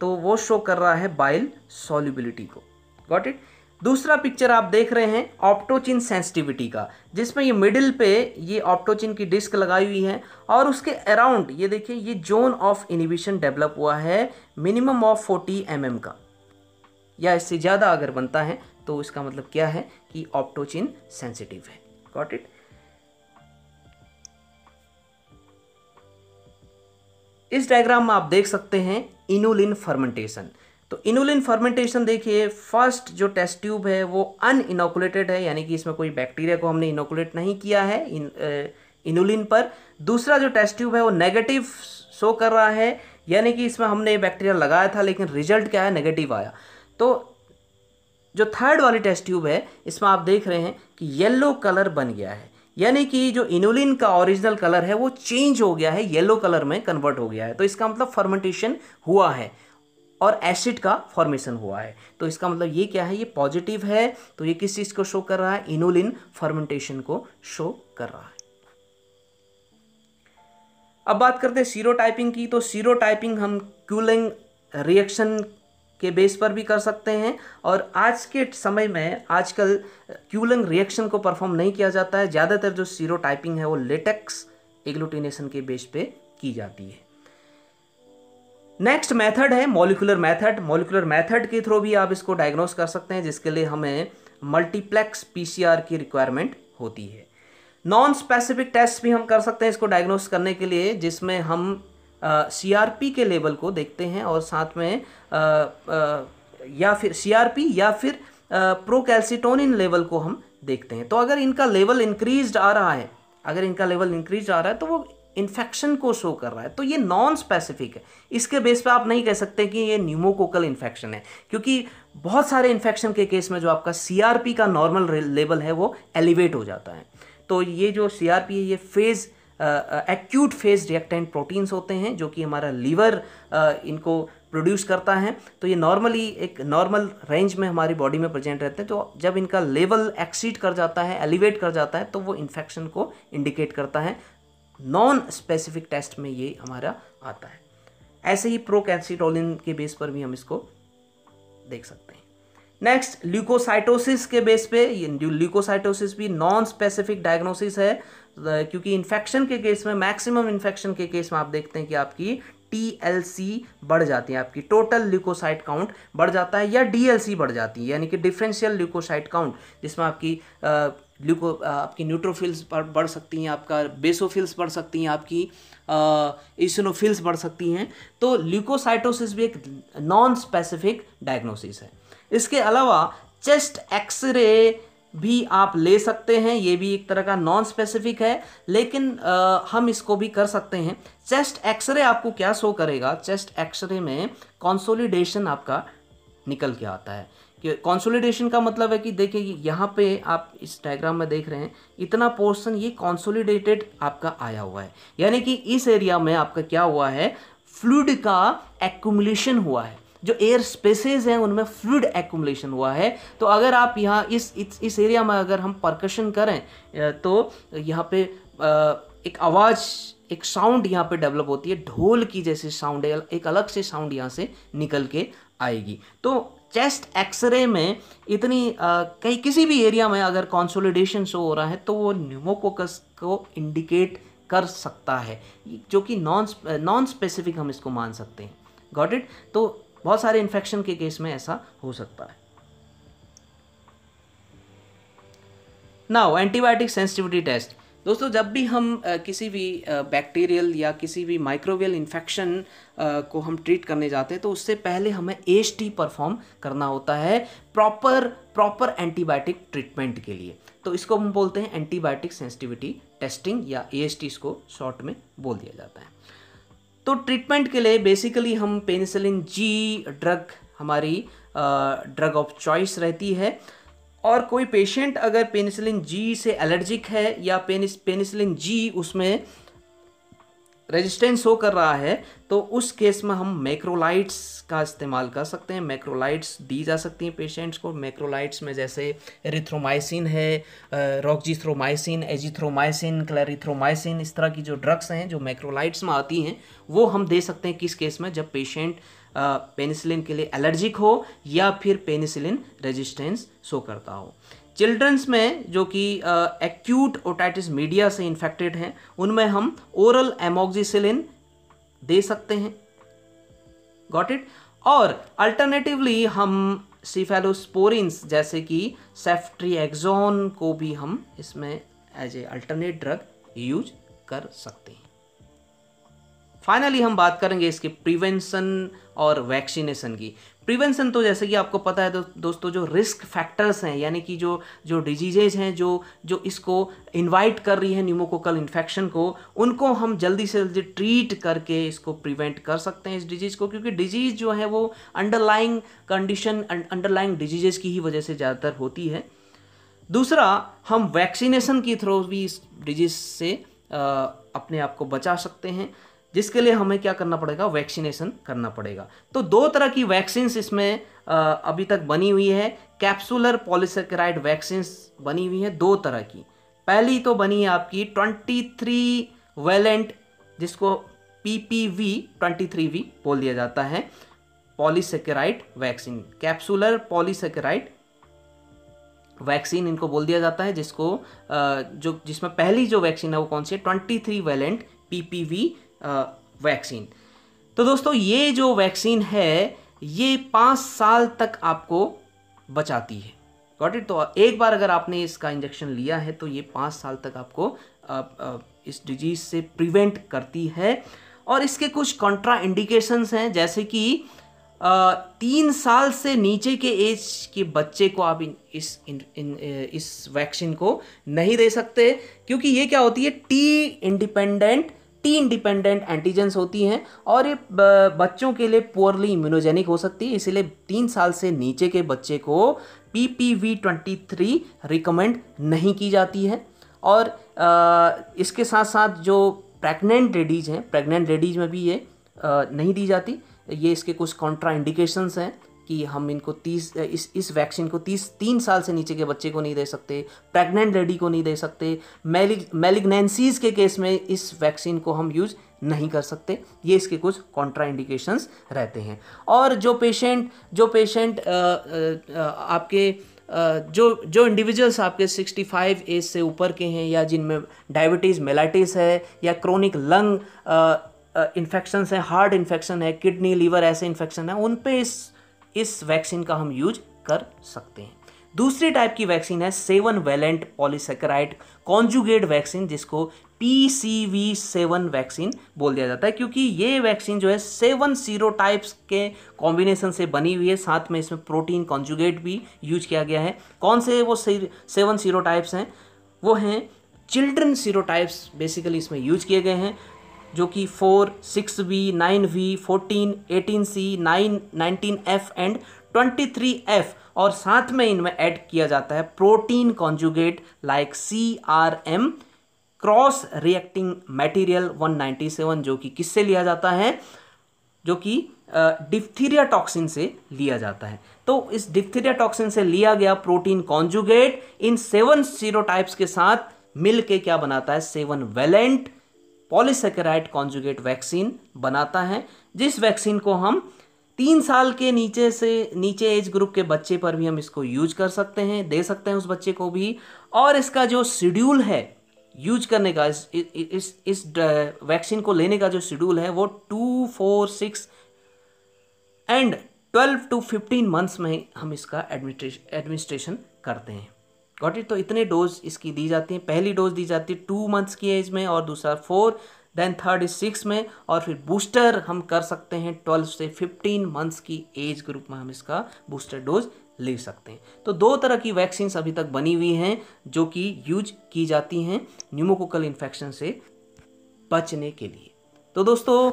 तो वो शो कर रहा है बाइल सॉल्युबिलिटी को गॉट इट दूसरा पिक्चर आप देख रहे हैं ऑप्टोचिन सेंसिटिविटी का जिसमें ये मिडिल पे ये ऑप्टोचिन की डिस्क लगाई हुई है और उसके अराउंड ये देखिए ये जोन ऑफ इनिबिशन डेवलप हुआ है मिनिमम ऑफ 40 एम एम का या इससे ज़्यादा अगर बनता है तो इसका मतलब क्या है कि ऑप्टोचिन सेंसिटिव है गॉट इट इस डायग्राम में आप देख सकते हैं इनुलिन फर्मेंटेशन तो इनुलिन फर्मेंटेशन देखिए फर्स्ट जो टेस्ट ट्यूब है वो अन इनोकुलेटेड है यानी कि इसमें कोई बैक्टीरिया को हमने इनोकुलेट नहीं किया है इन, इनुलिन पर दूसरा जो टेस्ट ट्यूब है वो नेगेटिव शो कर रहा है यानी कि इसमें हमने बैक्टीरिया लगाया था लेकिन रिजल्ट क्या है नेगेटिव आया तो जो थर्ड वाली टेस्ट ट्यूब है इसमें आप देख रहे हैं कि येल्लो कलर बन गया है यानी कि जो इनोलिन का ओरिजिनल कलर है वो चेंज हो गया है येलो कलर में कन्वर्ट हो गया है तो इसका मतलब फर्मेंटेशन हुआ है और एसिड का फॉर्मेशन हुआ है तो इसका मतलब ये क्या है ये पॉजिटिव है तो ये किस चीज़ को शो कर रहा है इनोलिन फर्मेंटेशन को शो कर रहा है अब बात करते हैं सीरो टाइपिंग की तो सीरो टाइपिंग हम क्यूलिंग रिएक्शन के बेस पर भी कर सकते हैं और आज के समय में आजकल क्यूलंग रिएक्शन को परफॉर्म नहीं किया जाता है ज़्यादातर जो सीरो टाइपिंग है वो लेटेक्स एग्लूटिनेशन के बेस पे की जाती है नेक्स्ट मेथड है मॉलिकुलर मेथड मॉलिकुलर मेथड के थ्रू भी आप इसको डायग्नोस कर सकते हैं जिसके लिए हमें मल्टीप्लेक्स पीसीआर की रिक्वायरमेंट होती है नॉन स्पेसिफिक टेस्ट भी हम कर सकते हैं इसको डायग्नोस करने के लिए जिसमें हम सी के लेवल को देखते हैं और साथ में आ, आ, या फिर सी या फिर प्रोकैल्सिटोनिन लेवल को हम देखते हैं तो अगर इनका लेवल इंक्रीज आ रहा है अगर इनका लेवल इंक्रीज आ रहा है तो वो इन्फेक्शन को शो कर रहा है तो ये नॉन स्पेसिफिक है इसके बेस पे आप नहीं कह सकते कि ये न्यूमोकोकल इन्फेक्शन है क्योंकि बहुत सारे इन्फेक्शन के केस में जो आपका सी का नॉर्मल लेवल है वो एलिवेट हो जाता है तो ये जो सी है ये phase acute phase reactant proteins होते हैं जो कि हमारा लीवर इनको प्रोड्यूस करता है तो ये नॉर्मली एक नॉर्मल रेंज में हमारी बॉडी में प्रेजेंट रहते हैं तो जब इनका लेवल एक्सीड कर जाता है एलिवेट कर जाता है तो वो इन्फेक्शन को इंडिकेट करता है नॉन स्पेसिफिक टेस्ट में ये हमारा आता है ऐसे ही प्रो प्रोकैप्सिटोलिन के बेस पर भी हम इसको देख सकते हैं नेक्स्ट ल्यूकोसाइटोसिस के बेस पे ये ल्यूकोसाइटोसिस भी नॉन स्पेसिफिक डायग्नोसिस है क्योंकि इन्फेक्शन के केस में मैक्सिमम इन्फेक्शन के केस में आप देखते हैं कि आपकी टी बढ़ जाती है आपकी टोटल ल्यूकोसाइट काउंट बढ़ जाता है या डी बढ़ जाती है यानी कि डिफरेंशियल ल्यूकोसाइट काउंट जिसमें आपकी ल्यूको आपकी न्यूट्रोफिल्स बढ़ सकती हैं आपका बेसोफिल्स बढ़ सकती हैं आपकी इसनोफिल्स बढ़ सकती हैं तो ल्यूकोसाइटोसिस भी एक नॉन स्पेसिफिक डायग्नोसिस है इसके अलावा चेस्ट एक्सरे भी आप ले सकते हैं ये भी एक तरह का नॉन स्पेसिफिक है लेकिन आ, हम इसको भी कर सकते हैं चेस्ट एक्सरे आपको क्या शो करेगा चेस्ट एक्सरे में कॉन्सोलिडेशन आपका निकल के आता है कि कॉन्सोलिडेशन का मतलब है कि देखिए यहाँ पे आप इस डायग्राम में देख रहे हैं इतना पोर्शन ये कॉन्सोलिडेटेड आपका आया हुआ है यानी कि इस एरिया में आपका क्या हुआ है फ्लूड का एक्यूमुलेशन हुआ है जो एयर स्पेसेस हैं उनमें फ्लूड एकुमलेशन हुआ है तो अगर आप यहाँ इस इस, इस एरिया में अगर हम परकशन करें तो यहाँ पे एक आवाज़ एक साउंड यहाँ पे डेवलप होती है ढोल की जैसे साउंड है एक अलग से साउंड यहाँ से निकल के आएगी तो चेस्ट एक्सरे में इतनी कहीं किसी भी एरिया में अगर कॉन्सोलिडेशन शो हो रहा है तो वो न्यूमोकोकस को इंडिकेट कर सकता है जो कि नॉन नॉन स्पेसिफिक हम इसको मान सकते हैं गॉट इट तो बहुत सारे इन्फेक्शन के केस में ऐसा हो सकता है नाउ एंटीबायोटिक सेंसिटिविटी टेस्ट दोस्तों जब भी हम किसी भी बैक्टीरियल या किसी भी माइक्रोवियल इन्फेक्शन को हम ट्रीट करने जाते हैं तो उससे पहले हमें एच टी परफॉर्म करना होता है प्रॉपर प्रॉपर एंटीबायोटिक ट्रीटमेंट के लिए तो इसको हम बोलते हैं एंटीबायोटिक सेंसिटिविटी टेस्टिंग या ए एस टी इसको शॉर्ट में बोल दिया जाता है तो ट्रीटमेंट के लिए बेसिकली हम पेनिसिलिन जी ड्रग हमारी ड्रग ऑफ चॉइस रहती है और कोई पेशेंट अगर पेनिसिलिन जी से एलर्जिक है या पेनिस पेनिसिलिन जी उसमें रेजिस्टेंस शो कर रहा है तो उस केस में हम मैक्रोलाइट्स का इस्तेमाल कर सकते हैं मैक्रोलाइट्स दी जा सकती हैं पेशेंट्स को मैक्रोलाइट्स में जैसे एरिथ्रोमाइसिन है रॉकजिथ्रोमाइसिन एजिथ्रोमाइसिन क्लेरिथ्रोमाइसिन इस तरह की जो ड्रग्स हैं जो मैक्रोलाइट्स में आती हैं वो हम दे सकते हैं किस केस में जब पेशेंट पेनिसिलिन के लिए एलर्जिक हो या फिर पेनिसिलिन रेजिस्टेंस शो करता हो चिल्ड्रंस में जो कि एक्यूट ओटाइटिस मीडिया से इन्फेक्टेड हैं उनमें हम ओरल एमोक्सिसिलिन दे सकते हैं गॉट इट और अल्टरनेटिवली हम सीफेलोस्पोरिन्स जैसे कि एक्जोन को भी हम इसमें as a alternate drug use कर सकते हैं फाइनली हम बात करेंगे इसके प्रिवेंशन और वैक्सीनेशन की प्रिवेंशन तो जैसे कि आपको पता है दो, दोस्तों जो रिस्क फैक्टर्स हैं यानी कि जो जो डिजीजेज हैं जो जो इसको इनवाइट कर रही है न्यूमोकोकल इन्फेक्शन को उनको हम जल्दी से जल्दी ट्रीट करके इसको प्रिवेंट कर सकते हैं इस डिजीज़ को क्योंकि डिजीज़ जो है वो अंडरलाइंग कंडीशन अंडरलाइंग डिजीजेज की ही वजह से ज़्यादातर होती है दूसरा हम वैक्सीनेशन के थ्रू भी इस डिजीज़ से आ, अपने आप को बचा सकते हैं जिसके लिए हमें क्या करना पड़ेगा वैक्सीनेशन करना पड़ेगा तो दो तरह की वैक्सीन्स इसमें अभी तक बनी हुई है कैप्सुलर पॉलिसक्राइड वैक्सीन बनी हुई है दो तरह की पहली तो बनी है आपकी ट्वेंटी थ्री वेलेंट जिसको P P V twenty three V बोल दिया जाता है polysaccharide vaccine capsular polysaccharide vaccine इनको बोल दिया जाता है जिसको जो जिसमें पहली जो वैक्सीन है वो कौन सी है twenty three valent V vaccine तो दोस्तों ये जो वैक्सीन है ये पाँच साल तक आपको बचाती है गॉट इट तो एक बार अगर आपने इसका इंजेक्शन लिया है तो ये पाँच साल तक आपको आप, आप, इस डिजीज़ से प्रिवेंट करती है और इसके कुछ कॉन्ट्रा इंडिकेशंस हैं जैसे कि आ, तीन साल से नीचे के एज के बच्चे को आप इन, इस इन, इन, इस वैक्सीन को नहीं दे सकते क्योंकि ये क्या होती है T independent T independent antigens होती हैं और ये बच्चों के लिए पुअरली इम्यूनोजेनिक हो सकती है इसीलिए तीन साल से नीचे के बच्चे को P P V twenty three recommend नहीं की जाती है और आ, इसके साथ साथ जो प्रेग्नेंट लेडीज़ हैं प्रेग्नेंट लेडीज़ में भी ये आ, नहीं दी जाती ये इसके कुछ कॉन्ट्रा इंडिकेशंस हैं कि हम इनको तीस इस इस वैक्सीन को तीस तीन साल से नीचे के बच्चे को नहीं दे सकते प्रेग्नेंट लेडी को नहीं दे सकते मेलिग मेलिग्नेंसीज के केस में इस वैक्सीन को हम यूज़ नहीं कर सकते ये इसके कुछ कॉन्ट्रा इंडिकेशंस रहते हैं और जो पेशेंट जो पेशेंट आ, आ, आ, आपके जो जो इंडिविजुअल्स आपके 65 एज से ऊपर के हैं या जिनमें डायबिटीज़ मेलाइटिस है या क्रोनिक लंग इन्फेक्शन हैं हार्ट इन्फेक्शन है किडनी लीवर ऐसे इन्फेक्शन है उन पे इस इस वैक्सीन का हम यूज कर सकते हैं दूसरी टाइप की वैक्सीन है seven valent polysaccharide conjugate vaccine जिसको P C V seven vaccine बोल दिया जाता है क्योंकि ये वैक्सीन जो है सेवन सीरो टाइप्स के कॉम्बिनेशन से बनी हुई है साथ में इसमें प्रोटीन कॉन्जुगेट भी यूज किया गया है कौन से वो सेवन सीरो टाइप्स हैं वो हैं चिल्ड्रन सीरो टाइप्स बेसिकली इसमें यूज किए गए हैं जो कि four six V nine V fourteen eighteen C nine nineteen F and twenty three F और साथ में इनमें ऐड किया जाता है protein conjugate like C R M cross reacting material 197 जो कि किससे लिया जाता है जो कि डिफ्थीरिया टॉक्सिन से लिया जाता है तो इस डिप्थीरिया टॉक्सिन से लिया गया प्रोटीन कॉन्जुगेट इन सेवन सीरो टाइप्स के साथ मिल के क्या बनाता है seven valent polysaccharide conjugate vaccine बनाता है जिस वैक्सीन को हम तीन साल के नीचे से नीचे एज ग्रुप के बच्चे पर भी हम इसको यूज कर सकते हैं दे सकते हैं उस बच्चे को भी और इसका जो शेड्यूल है यूज करने का इस इस इस वैक्सीन को लेने का जो शेड्यूल है वो two four six and twelve to fifteen months में हम इसका एडमिनिस्ट्रेशन करते हैं गॉट इट तो इतने डोज इसकी दी जाती है पहली डोज दी जाती है टू मंथ्स की एज में और दूसरा four then third is six में और फिर बूस्टर हम कर सकते हैं ट्वेल्व से फिफ्टीन मंथ्स की एज ग्रुप में हम इसका बूस्टर डोज ले सकते हैं तो दो तरह की वैक्सीन अभी तक बनी हुई हैं जो कि यूज की जाती हैं न्यूमोकोकल इन्फेक्शन से बचने के लिए तो दोस्तों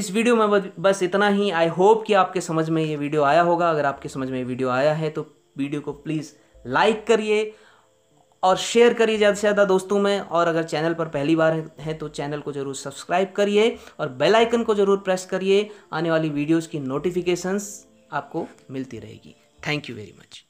इस वीडियो में बस इतना ही आई होप कि आपके समझ में ये वीडियो आया होगा अगर आपके समझ में ये वीडियो आया है तो वीडियो को प्लीज़ लाइक करिए और शेयर करिए ज़्यादा से ज़्यादा दोस्तों में और अगर चैनल पर पहली बार हैं तो चैनल को ज़रूर सब्सक्राइब करिए और बेल आइकन को ज़रूर प्रेस करिए आने वाली वीडियोज़ की नोटिफिकेशंस आपको मिलती रहेगी थैंक यू वेरी मच